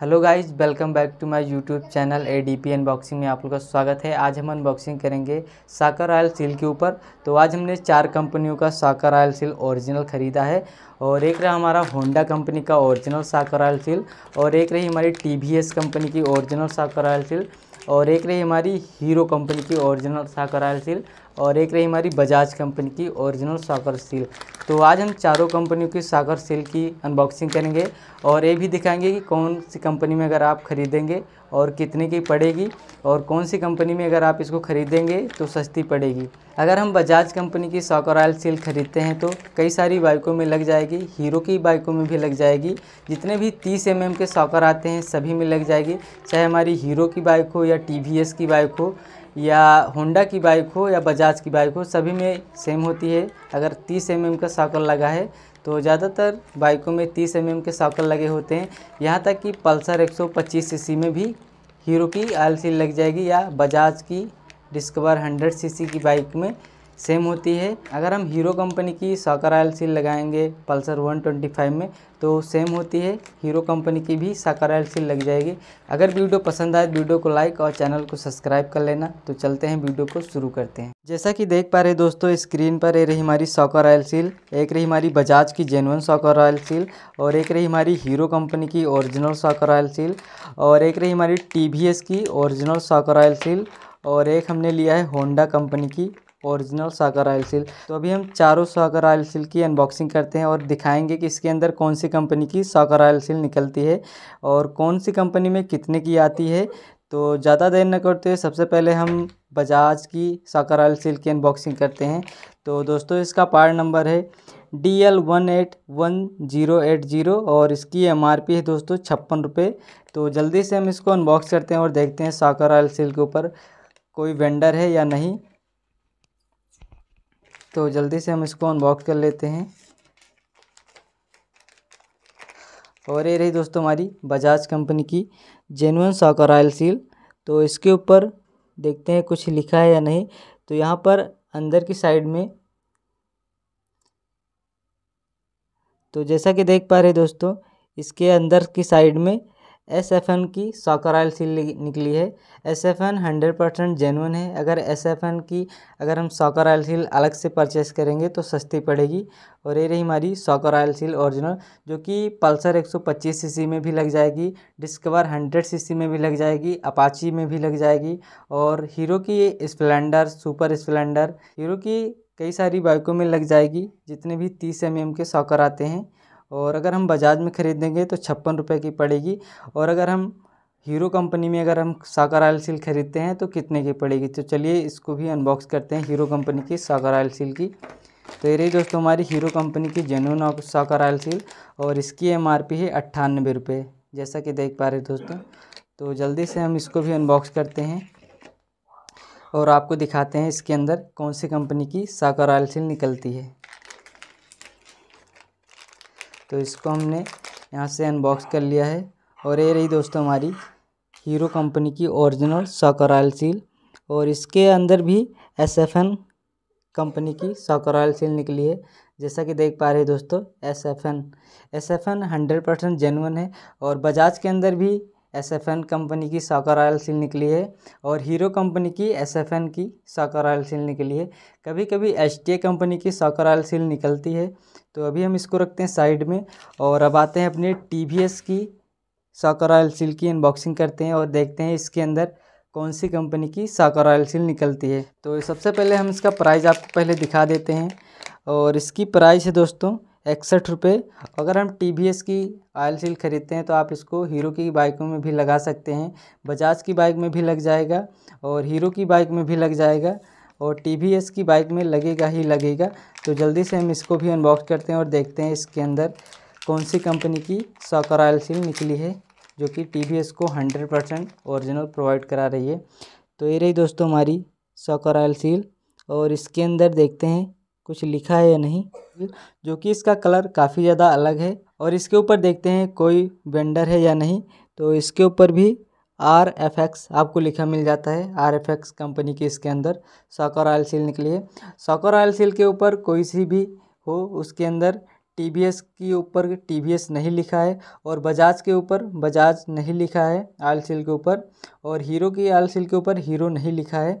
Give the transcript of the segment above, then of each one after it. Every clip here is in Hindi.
hello guys welcome back to my YouTube channel A D P unboxing में आप लोग का स्वागत है आज हम अनबॉक्सिंग करेंगे साकर आयल सील के ऊपर तो आज हमने चार कंपनियों का साकर आयल सील ओरिजिनल ख़रीदा है और एक रहा हमारा होंडा कंपनी का ओरिजिनल साकर आयल सील और एक रही हमारी टी कंपनी की ओरिजिनल साकर आयल सील और एक रही हमारी हीरो कंपनी की ओरिजिनल साकर आयल सील और एक रही हमारी बजाज कंपनी की ओरिजिनल साकर सील तो आज हम चारों कंपनियों की सागर सील की अनबॉक्सिंग करेंगे और ये भी दिखाएंगे कि कौन सी कंपनी में अगर आप ख़रीदेंगे और कितने की पड़ेगी और कौन सी कंपनी में अगर आप इसको ख़रीदेंगे तो सस्ती पड़ेगी अगर हम बजाज कंपनी की सॉकर ऑयल सील ख़रीदते हैं तो कई सारी बाइकों में लग जाएगी हीरो की बाइकों में भी लग जाएगी जितने भी 30 एम के सॉकर आते हैं सभी में लग जाएगी चाहे हमारी हीरो की बाइक हो या टी की बाइक हो या होंडा की बाइक हो या बजाज की बाइक हो सभी में सेम होती है अगर 30 एम का साकल लगा है तो ज़्यादातर बाइकों में 30 एम के साकल लगे होते हैं यहाँ तक कि पल्सर 125 सीसी में भी हीरो की आयल लग जाएगी या बजाज की डिस्कवर 100 सीसी की बाइक में सेम होती है अगर हम हीरो कंपनी की साकर आयल सील लगाएंगे पल्सर 125 में तो सेम होती है हीरो कंपनी की भी साकर आयल सील लग जाएगी अगर वीडियो पसंद आए वीडियो को लाइक और चैनल को सब्सक्राइब कर लेना तो चलते हैं वीडियो को शुरू करते हैं जैसा कि देख पा रहे दोस्तों स्क्रीन पर रही हमारी साकर आयल सील एक रही हमारी बजाज की जेनवन साकर आयल सील और एक रही हमारी हीरो कंपनी की ओरिजिनल साकर आयल सील और एक रही हमारी टी की ओरिजिनल साकर आयल सील और एक हमने लिया है होंडा कंपनी की ओरिजिनल सागर ऑयल सील तो अभी हम चारों सागर ऑयल सील की अनबॉक्सिंग करते हैं और दिखाएंगे कि इसके अंदर कौन सी कंपनी की सागर ऑयल सील निकलती है और कौन सी कंपनी में कितने की आती है तो ज़्यादा देर न करते हुए सबसे पहले हम बजाज की सागर ऑयल सील की अनबॉक्सिंग करते हैं तो दोस्तों इसका पार्ट नंबर है D L one eight one zero eight zero और इसकी एम आर पी है दोस्तों छप्पन रुपये तो जल्दी से हम इसको अनबॉक्स करते हैं और देखते हैं साकर ऑयल सील के ऊपर कोई वेंडर है या नहीं तो जल्दी से हम इसको अनबॉक्स कर लेते हैं और ये रही दोस्तों हमारी बजाज कंपनी की जेनुअन सॉकर ऑयल सील तो इसके ऊपर देखते हैं कुछ लिखा है या नहीं तो यहाँ पर अंदर की साइड में तो जैसा कि देख पा रहे दोस्तों इसके अंदर की साइड में एस एफ एन की ऑयल सील निकली है S F N hundred percent genuine है अगर एस एफ एन की अगर हम ऑयल सील अलग से परचेस करेंगे तो सस्ती पड़ेगी और ये रही हमारी ऑयल सील ओरिजिनल जो कि पल्सर एक सौ पच्चीस सी सी में भी लग जाएगी डिस्कवर हंड्रेड सी सी में भी लग जाएगी अपाची में भी लग जाएगी और हीरो की स्प्लेंडर सुपर स्प्लेंडर हीरो की कई सारी बाइकों में लग जाएगी जितने भी तीस एम एम के सॉकर आते हैं और अगर हम बजाज में ख़रीदेंगे तो छप्पन रुपये की पड़ेगी और अगर हम हीरो कंपनी में अगर हम सागर आयल सील ख़रीदते हैं तो कितने की पड़ेगी तो चलिए इसको भी अनबॉक्स करते हैं हीरो कंपनी की सागर आयल सील की तो ये रही दोस्तों हमारी हीरो कंपनी की जेनुन सागर आयल सील और इसकी एमआरपी है अट्ठानबे रुपये जैसा कि देख पा रहे दोस्तों तो जल्दी से हम इसको भी अनबॉक्स करते हैं और आपको दिखाते हैं इसके अंदर कौन सी कंपनी की सागर आयल सील निकलती है तो इसको हमने यहाँ से अनबॉक्स कर लिया है और ये रही दोस्तों हमारी हीरो कंपनी की ओरिजिनल ऑयल सील और इसके अंदर भी एस एफ एन कंपनी की ऑयल सील निकली है जैसा कि देख पा रहे हैं दोस्तों S F N S F N hundred percent genuine है और बजाज के अंदर भी एसएफएन कंपनी की साकर ऑयल सील निकली है और हीरो कंपनी की एसएफएन की साकर ऑयल सील निकली है कभी कभी ए कंपनी की साकर ऑयल सील निकलती है तो अभी हम इसको रखते हैं साइड में और अब आते हैं अपने एस की साकर ऑयल सील की अनबॉक्सिंग करते हैं और देखते हैं इसके अंदर कौन सी कंपनी की साकर ऑयल सील निकलती है तो सबसे पहले हम इसका प्राइस आपको पहले दिखा देते हैं और इसकी प्राइस है दोस्तों इकसठ रुपये अगर हम टी वी एस की आयल सील ख़रीदते हैं तो आप इसको हीरो की बाइकों में भी लगा सकते हैं बजाज की बाइक में भी लग जाएगा और हीरो की बाइक में भी लग जाएगा और टी वी एस की बाइक में लगेगा ही लगेगा तो जल्दी से हम इसको भी अनबॉक्स करते हैं और देखते हैं इसके अंदर कौन सी कंपनी की सॉकर आयल सील निकली है जो कि टी वी एस को हंड्रेड परसेंट औरिजिनल प्रोवाइड करा रही है तो ये रही दोस्तों हमारी सॉकर आयल सील और इसके अंदर देखते हैं कुछ लिखा है या नहीं जो कि इसका कलर काफ़ी ज़्यादा अलग है और इसके ऊपर देखते हैं कोई वेंडर है या नहीं तो इसके ऊपर भी आर एफ एक्स आपको लिखा मिल जाता है आर एफ एक्स कंपनी के इसके अंदर सॉकर ऑयल सील निकली है सॉकर ऑयल सील के ऊपर कोई सी भी हो उसके अंदर टी वी एस के ऊपर टी वी एस नहीं लिखा है और बजाज के ऊपर बजाज नहीं लिखा है आयल सील के ऊपर और हीरो की आयल सील के ऊपर हीरो नहीं लिखा है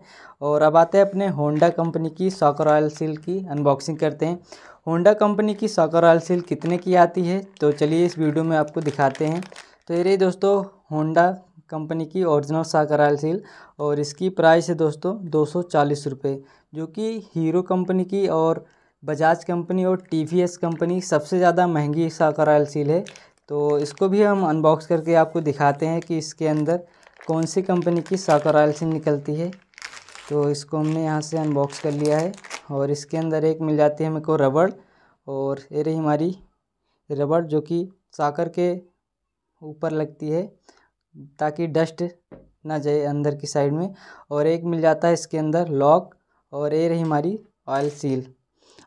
और अब आते हैं अपने होंडा कंपनी की सॉकर आयल सील की अनबॉक्सिंग करते हैं होंडा कंपनी की सॉकर आयल सील कितने की आती है तो चलिए इस वीडियो में आपको दिखाते हैं तो ये रही दोस्तों होंडा कंपनी की ओरिजिनल साकर आयल सील और इसकी प्राइस है दोस्तों दो सौ चालीस रुपये जो कि हीरो कंपनी की और बजाज कंपनी और टी कंपनी सबसे ज़्यादा महंगी सील है तो इसको भी हम अनबॉक्स करके आपको दिखाते हैं कि इसके अंदर कौन सी कंपनी की साकर सील निकलती है तो इसको हमने यहाँ से अनबॉक्स कर लिया है और इसके अंदर एक मिल जाती है हमको रबड़ और ये रही हमारी रबड़ जो कि साकर के ऊपर लगती है ताकि डस्ट ना जाए अंदर की साइड में और एक मिल जाता है इसके अंदर लॉक और ये रही हमारी ऑयल सील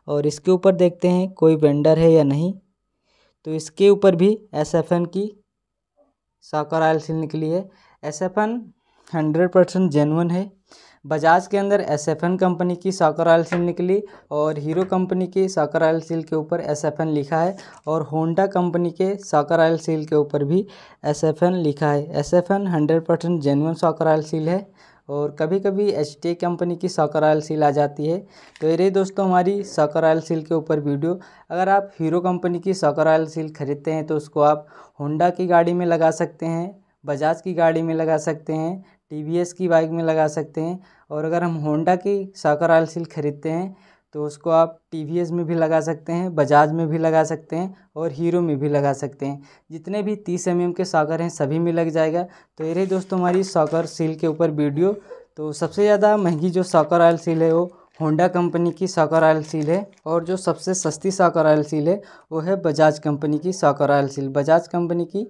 और इसके ऊपर देखते हैं कोई वेंडर है या नहीं तो इसके ऊपर भी एस एफ एन की साकार आयल सील निकली है S F N hundred percent genuine है बजाज के अंदर एस एफ एन कंपनी की साकर आयल सील निकली और हीरो कंपनी की साकर आयल सील के ऊपर एस एफ एन लिखा है और होंडा कंपनी के साकर आयल सील के ऊपर भी एस एफ एन लिखा है S F N hundred percent genuine shocker oil seal है और कभी कभी एच कंपनी की साकर ऑयल सील आ जाती है तो ये रही दोस्तों हमारी साकर ऑयल सील के ऊपर वीडियो अगर आप हीरो कंपनी की साकर ऑयल सील खरीदते हैं तो उसको आप होंडा की गाड़ी में लगा सकते हैं बजाज की गाड़ी में लगा सकते हैं टी की बाइक में लगा सकते हैं और अगर हम होंडा की साकर ऑयल सील खरीदते हैं तो उसको आप टी वी एस में भी लगा सकते हैं बजाज में भी लगा सकते हैं और हीरो में भी लगा सकते हैं जितने भी तीस एम एम के सॉकर हैं सभी में लग जाएगा तो ये रही दोस्तों हमारी सॉकर सील के ऊपर वीडियो तो सबसे ज़्यादा महंगी जो सॉकर ऑयल सील है वो होंडा कंपनी की सॉकर ऑयल सील है और जो सबसे सस्ती सॉकर ऑयल सील है वो है बजाज कंपनी की shocker oil seal Bajaj company की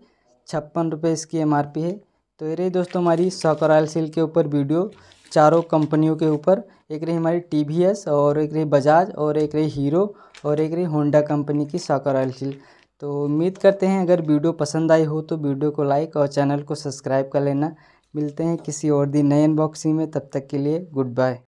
छप्पन रुपये इसकी एम है तो ये रही दोस्तों हमारी सॉकर ऑयल सील के ऊपर वीडियो चारों कंपनियों के ऊपर एक रही हमारी टी एस और एक रही बजाज और एक रही हीरो और एक रही होंडा कंपनी की साकर ऑयल तो उम्मीद करते हैं अगर वीडियो पसंद आई हो तो वीडियो को लाइक और चैनल को सब्सक्राइब कर लेना मिलते हैं किसी और दिन नए अनबॉक्सिंग में तब तक के लिए गुड बाय